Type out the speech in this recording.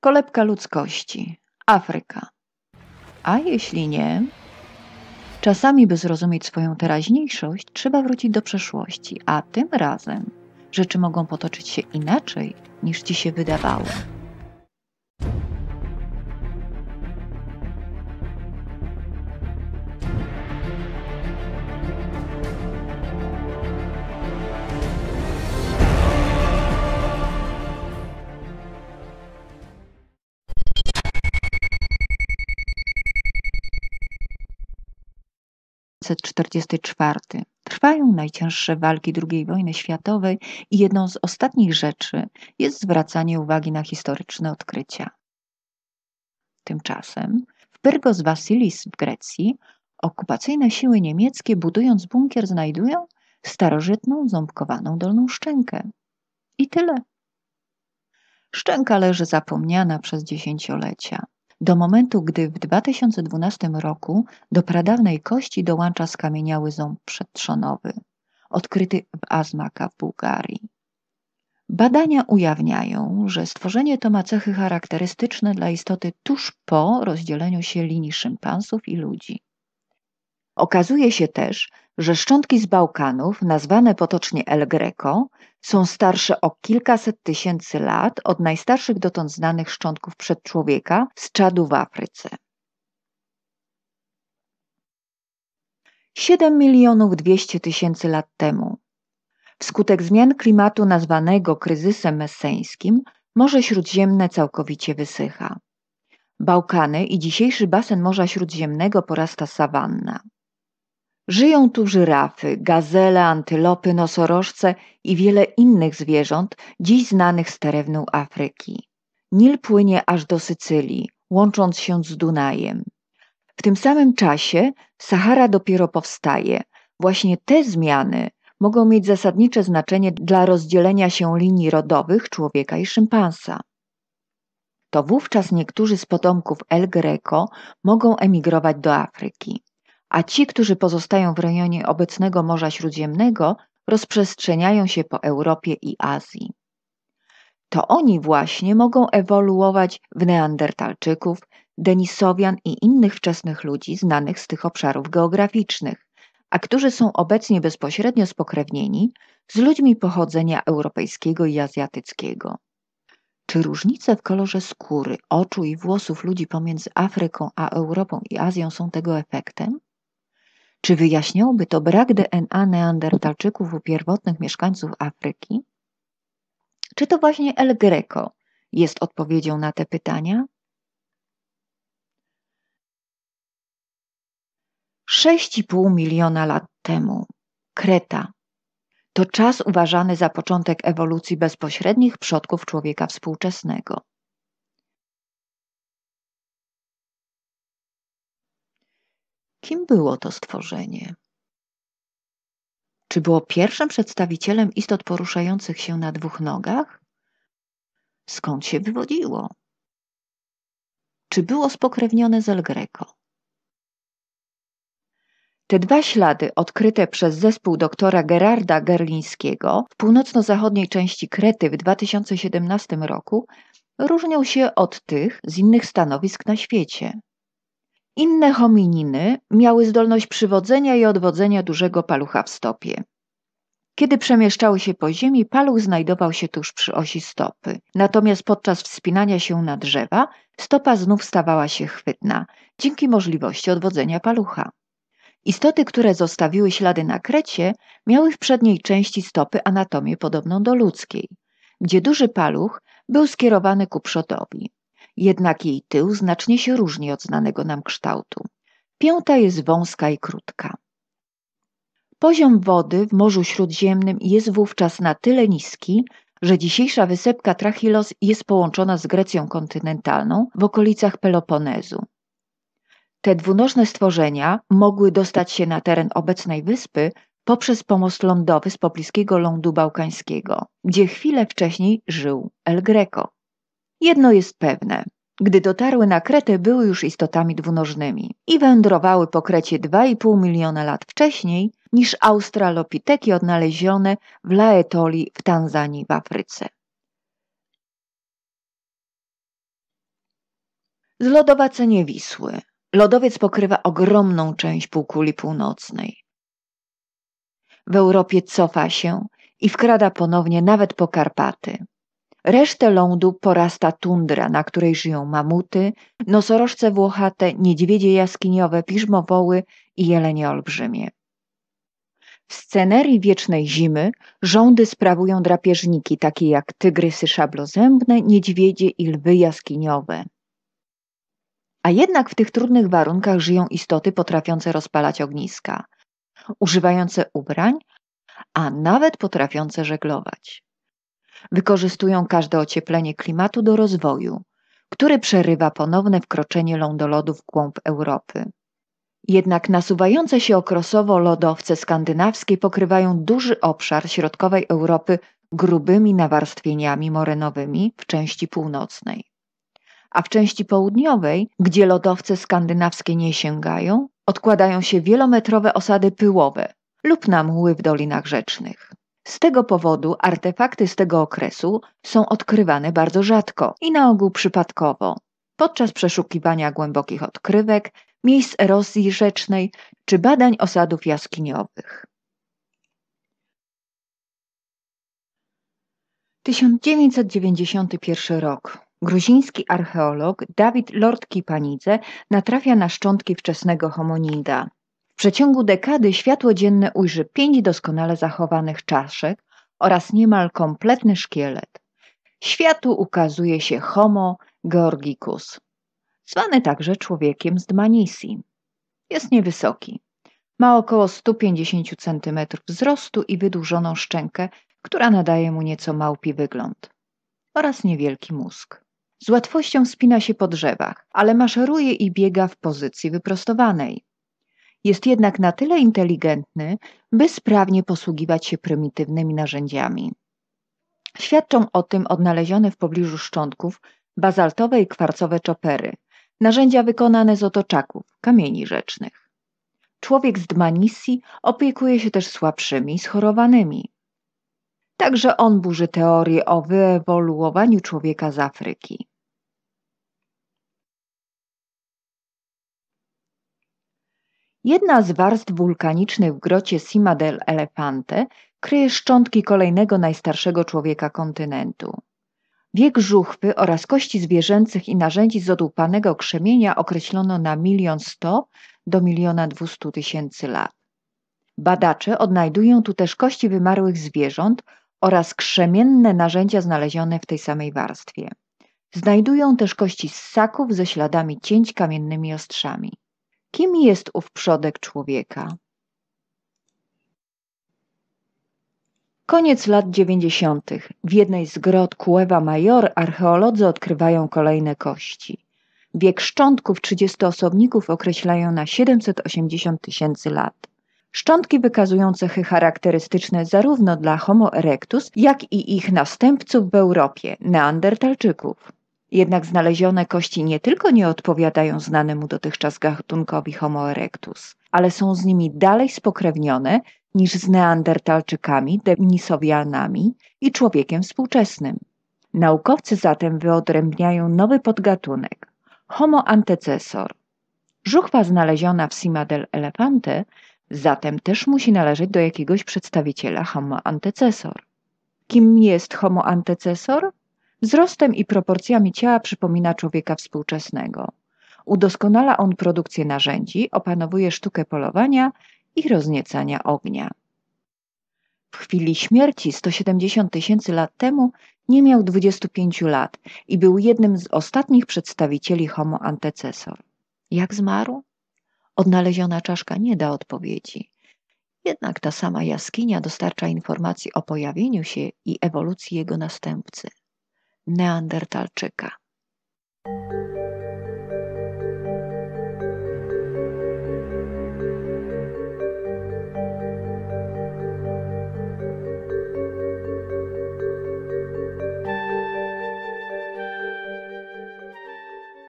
kolebka ludzkości, Afryka. A jeśli nie, czasami, by zrozumieć swoją teraźniejszość, trzeba wrócić do przeszłości, a tym razem rzeczy mogą potoczyć się inaczej niż ci się wydawało. 1944. Trwają najcięższe walki II wojny światowej i jedną z ostatnich rzeczy jest zwracanie uwagi na historyczne odkrycia. Tymczasem w Pyrgos Vasilis w Grecji okupacyjne siły niemieckie budując bunkier znajdują starożytną ząbkowaną dolną szczękę. I tyle. Szczęka leży zapomniana przez dziesięciolecia do momentu, gdy w 2012 roku do pradawnej kości dołącza skamieniały ząb przedtrzonowy, odkryty w Azmaka w Bułgarii. Badania ujawniają, że stworzenie to ma cechy charakterystyczne dla istoty tuż po rozdzieleniu się linii szympansów i ludzi. Okazuje się też, że szczątki z Bałkanów, nazwane potocznie El Greco, są starsze o kilkaset tysięcy lat od najstarszych dotąd znanych szczątków przedczłowieka z Czadu w Afryce. 7 milionów 200 tysięcy lat temu. Wskutek zmian klimatu nazwanego kryzysem messeńskim Morze Śródziemne całkowicie wysycha. Bałkany i dzisiejszy basen Morza Śródziemnego porasta sawanna. Żyją tu żyrafy, gazele, antylopy, nosorożce i wiele innych zwierząt, dziś znanych z terenu Afryki. Nil płynie aż do Sycylii, łącząc się z Dunajem. W tym samym czasie Sahara dopiero powstaje. Właśnie te zmiany mogą mieć zasadnicze znaczenie dla rozdzielenia się linii rodowych człowieka i szympansa. To wówczas niektórzy z potomków El Greco mogą emigrować do Afryki a ci, którzy pozostają w rejonie obecnego Morza Śródziemnego, rozprzestrzeniają się po Europie i Azji. To oni właśnie mogą ewoluować w Neandertalczyków, Denisowian i innych wczesnych ludzi znanych z tych obszarów geograficznych, a którzy są obecnie bezpośrednio spokrewnieni z ludźmi pochodzenia europejskiego i azjatyckiego. Czy różnice w kolorze skóry, oczu i włosów ludzi pomiędzy Afryką a Europą i Azją są tego efektem? Czy wyjaśniałby to brak DNA neandertalczyków u pierwotnych mieszkańców Afryki? Czy to właśnie El Greco jest odpowiedzią na te pytania? Sześć i pół miliona lat temu Kreta to czas uważany za początek ewolucji bezpośrednich przodków człowieka współczesnego. Kim było to stworzenie? Czy było pierwszym przedstawicielem istot poruszających się na dwóch nogach? Skąd się wywodziło? Czy było spokrewnione z El Greco? Te dwa ślady, odkryte przez zespół doktora Gerarda Gerlińskiego w północno-zachodniej części Krety w 2017 roku, różnią się od tych z innych stanowisk na świecie. Inne homininy miały zdolność przywodzenia i odwodzenia dużego palucha w stopie. Kiedy przemieszczały się po ziemi, paluch znajdował się tuż przy osi stopy. Natomiast podczas wspinania się na drzewa, stopa znów stawała się chwytna, dzięki możliwości odwodzenia palucha. Istoty, które zostawiły ślady na krecie, miały w przedniej części stopy anatomię podobną do ludzkiej, gdzie duży paluch był skierowany ku przodowi jednak jej tył znacznie się różni od znanego nam kształtu. Piąta jest wąska i krótka. Poziom wody w Morzu Śródziemnym jest wówczas na tyle niski, że dzisiejsza wysepka Trachilos jest połączona z Grecją kontynentalną w okolicach Peloponezu. Te dwunożne stworzenia mogły dostać się na teren obecnej wyspy poprzez pomost lądowy z pobliskiego lądu bałkańskiego, gdzie chwilę wcześniej żył El Greco. Jedno jest pewne. Gdy dotarły na Kretę, były już istotami dwunożnymi i wędrowały po Krecie 2,5 miliona lat wcześniej niż australopiteki odnalezione w Laetoli w Tanzanii w Afryce. Zlodowacenie Wisły. Lodowiec pokrywa ogromną część półkuli północnej. W Europie cofa się i wkrada ponownie nawet po Karpaty. Resztę lądu porasta tundra, na której żyją mamuty, nosorożce włochate, niedźwiedzie jaskiniowe, piżmowoły i jelenie olbrzymie. W scenerii wiecznej zimy rządy sprawują drapieżniki, takie jak tygrysy szablozębne, niedźwiedzie i lwy jaskiniowe. A jednak w tych trudnych warunkach żyją istoty potrafiące rozpalać ogniska, używające ubrań, a nawet potrafiące żeglować wykorzystują każde ocieplenie klimatu do rozwoju, który przerywa ponowne wkroczenie lądolodów w głąb Europy. Jednak nasuwające się okresowo lodowce skandynawskie pokrywają duży obszar środkowej Europy grubymi nawarstwieniami morenowymi w części północnej. A w części południowej, gdzie lodowce skandynawskie nie sięgają, odkładają się wielometrowe osady pyłowe lub namły w dolinach rzecznych. Z tego powodu artefakty z tego okresu są odkrywane bardzo rzadko i na ogół przypadkowo. Podczas przeszukiwania głębokich odkrywek, miejsc erozji rzecznej czy badań osadów jaskiniowych. 1991 rok. Gruziński archeolog Dawid Lordki-Panidze natrafia na szczątki wczesnego homonida przeciągu dekady światło dzienne ujrzy pięć doskonale zachowanych czaszek oraz niemal kompletny szkielet. Światu ukazuje się Homo georgicus, zwany także człowiekiem z Dmanisi. Jest niewysoki. Ma około 150 cm wzrostu i wydłużoną szczękę, która nadaje mu nieco małpi wygląd. Oraz niewielki mózg. Z łatwością spina się po drzewach, ale maszeruje i biega w pozycji wyprostowanej. Jest jednak na tyle inteligentny, by sprawnie posługiwać się prymitywnymi narzędziami. Świadczą o tym odnalezione w pobliżu szczątków bazaltowe i kwarcowe czopery, narzędzia wykonane z otoczaków, kamieni rzecznych. Człowiek z Dmanisi opiekuje się też słabszymi, schorowanymi. Także on burzy teorię o wyewoluowaniu człowieka z Afryki. Jedna z warstw wulkanicznych w grocie Sima del Elefante kryje szczątki kolejnego najstarszego człowieka kontynentu. Wiek żuchwy oraz kości zwierzęcych i narzędzi z odłupanego krzemienia określono na 1 100 do 1 200 tysięcy lat. Badacze odnajdują tu też kości wymarłych zwierząt oraz krzemienne narzędzia znalezione w tej samej warstwie. Znajdują też kości ssaków ze śladami cięć kamiennymi ostrzami. Kim jest ów przodek człowieka? Koniec lat dziewięćdziesiątych. W jednej z grot Kueva Major archeolodzy odkrywają kolejne kości. Wiek szczątków 30 osobników określają na 780 tysięcy lat. Szczątki wykazują cechy charakterystyczne zarówno dla Homo erectus, jak i ich następców w Europie, Neandertalczyków. Jednak znalezione kości nie tylko nie odpowiadają znanemu dotychczas gatunkowi Homo erectus, ale są z nimi dalej spokrewnione niż z neandertalczykami, denisowianami i człowiekiem współczesnym. Naukowcy zatem wyodrębniają nowy podgatunek Homo antecessor. Żuchwa znaleziona w Sima del Elefante zatem też musi należeć do jakiegoś przedstawiciela Homo antecessor. Kim jest Homo antecessor? Wzrostem i proporcjami ciała przypomina człowieka współczesnego. Udoskonala on produkcję narzędzi, opanowuje sztukę polowania i rozniecania ognia. W chwili śmierci 170 tysięcy lat temu nie miał 25 lat i był jednym z ostatnich przedstawicieli Homo antecessor. Jak zmarł? Odnaleziona czaszka nie da odpowiedzi. Jednak ta sama jaskinia dostarcza informacji o pojawieniu się i ewolucji jego następcy. Neandertalczyka.